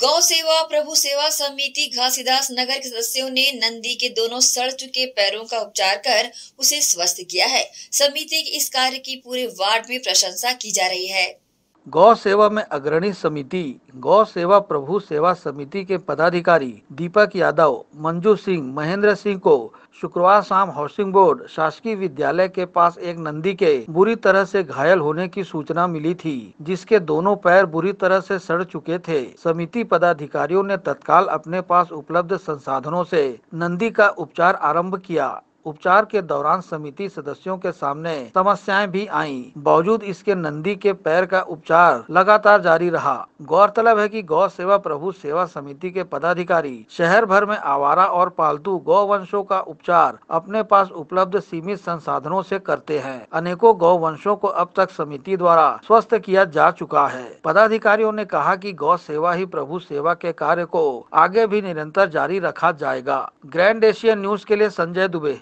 गौ सेवा प्रभु सेवा समिति घासीदास नगर के सदस्यों ने नंदी के दोनों सड़ चुके पैरों का उपचार कर उसे स्वस्थ किया है समिति के इस कार्य की पूरे वार्ड में प्रशंसा की जा रही है गौ सेवा में अग्रणी समिति गौ सेवा प्रभु सेवा समिति के पदाधिकारी दीपक यादव मंजू सिंह महेंद्र सिंह को शुक्रवार शाम हाउसिंग बोर्ड शासकीय विद्यालय के पास एक नंदी के बुरी तरह से घायल होने की सूचना मिली थी जिसके दोनों पैर बुरी तरह से सड़ चुके थे समिति पदाधिकारियों ने तत्काल अपने पास उपलब्ध संसाधनों से नंदी का उपचार आरंभ किया उपचार के दौरान समिति सदस्यों के सामने समस्याएं भी आई बावजूद इसके नंदी के पैर का उपचार लगातार जारी रहा गौरतलब है कि गौ सेवा प्रभु सेवा समिति के पदाधिकारी शहर भर में आवारा और पालतू गौ वंशों का उपचार अपने पास उपलब्ध सीमित संसाधनों से करते हैं अनेकों गौ वंशों को अब तक समिति द्वारा स्वस्थ किया जा चुका है पदाधिकारियों ने कहा की गौ सेवा ही प्रभु सेवा के कार्य को आगे भी निरंतर जारी रखा जाएगा ग्रैंड एशिया न्यूज के लिए संजय दुबे